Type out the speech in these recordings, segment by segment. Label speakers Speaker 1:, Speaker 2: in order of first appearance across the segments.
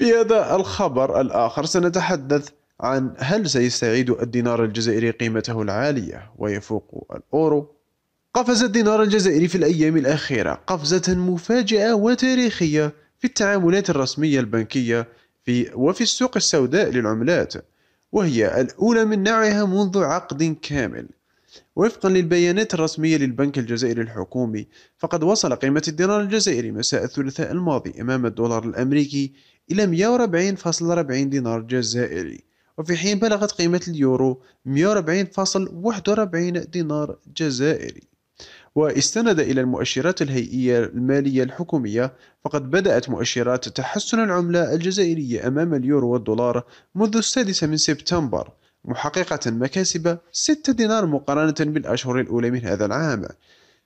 Speaker 1: في هذا الخبر الآخر سنتحدث عن هل سيستعيد الدينار الجزائري قيمته العالية ويفوق الأورو؟ قفز الدينار الجزائري في الأيام الأخيرة قفزة مفاجئة وتاريخية في التعاملات الرسمية البنكية في وفي السوق السوداء للعملات وهي الأولى من نوعها منذ عقد كامل وفقا للبيانات الرسمية للبنك الجزائري الحكومي فقد وصل قيمة الدينار الجزائري مساء الثلاثاء الماضي أمام الدولار الأمريكي إلى 140.40 دينار جزائري وفي حين بلغت قيمة اليورو 140.41 دينار جزائري واستند إلى المؤشرات الهيئية المالية الحكومية فقد بدأت مؤشرات تحسن العملة الجزائرية أمام اليورو والدولار منذ السادس من سبتمبر محققة مكاسب 6 دينار مقارنة بالأشهر الأولى من هذا العام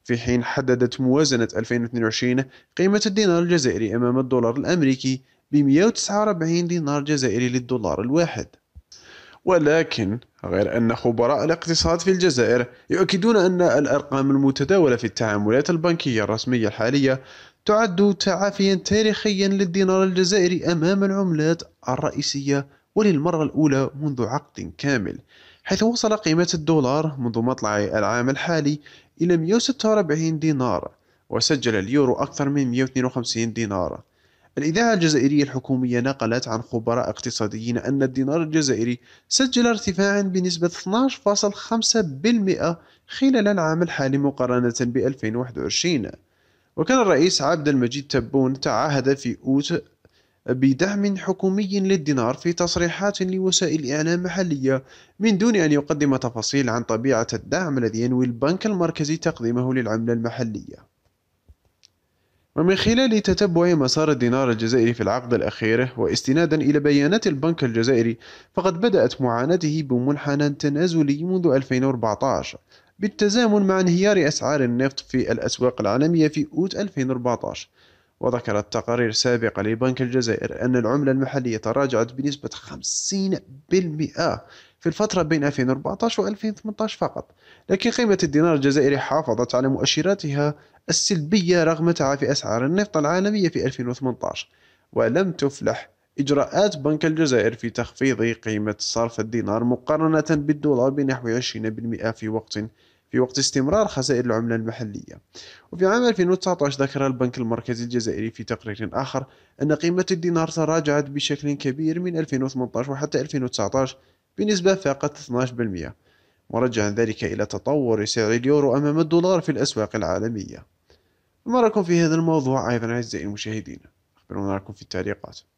Speaker 1: في حين حددت موازنة 2022 قيمة الدينار الجزائري أمام الدولار الأمريكي ب 149 دينار جزائري للدولار الواحد ولكن غير أن خبراء الاقتصاد في الجزائر يؤكدون أن الأرقام المتداولة في التعاملات البنكية الرسمية الحالية تعد تعافيا تاريخيا للدينار الجزائري أمام العملات الرئيسية وللمرة الأولى منذ عقد كامل حيث وصل قيمة الدولار منذ مطلع العام الحالي إلى 146 دينار وسجل اليورو أكثر من 152 دينار الإذاعة الجزائرية الحكومية نقلت عن خبراء اقتصاديين أن الدينار الجزائري سجل ارتفاعا بنسبة 12.5% خلال العام الحالي مقارنة ب 2021 وكان الرئيس عبد المجيد تبون تعهد في أوت بدعم حكومي للدينار في تصريحات لوسائل إعلام محلية من دون أن يقدم تفاصيل عن طبيعة الدعم الذي ينوي البنك المركزي تقديمه للعملة المحلية ومن خلال تتبع مسار الدينار الجزائري في العقد الأخير واستنادا إلى بيانات البنك الجزائري فقد بدأت معاناته بمنحنى تنازلي منذ 2014 بالتزامن مع انهيار أسعار النفط في الأسواق العالمية في أوت 2014 وذكرت تقارير سابقة لبنك الجزائر أن العملة المحلية تراجعت بنسبة 50% في الفترة بين 2014 و 2018 فقط لكن قيمة الدينار الجزائري حافظت على مؤشراتها السلبية رغم تعافي أسعار النفط العالمية في 2018 ولم تفلح إجراءات بنك الجزائر في تخفيض قيمة صرف الدينار مقارنة بالدولار بنحو 20% في وقت في وقت استمرار خسائر العملة المحلية وفي عام 2019 ذكر البنك المركزي الجزائري في تقرير آخر أن قيمة الدينار تراجعت بشكل كبير من 2018 وحتى 2019 بنسبة فاقت 12% مرجعا ذلك إلى تطور سعر اليورو أمام الدولار في الأسواق العالمية ما رأيكم في هذا الموضوع أيضا أعزائي المشاهدين أخبرونا رأيكم في التعليقات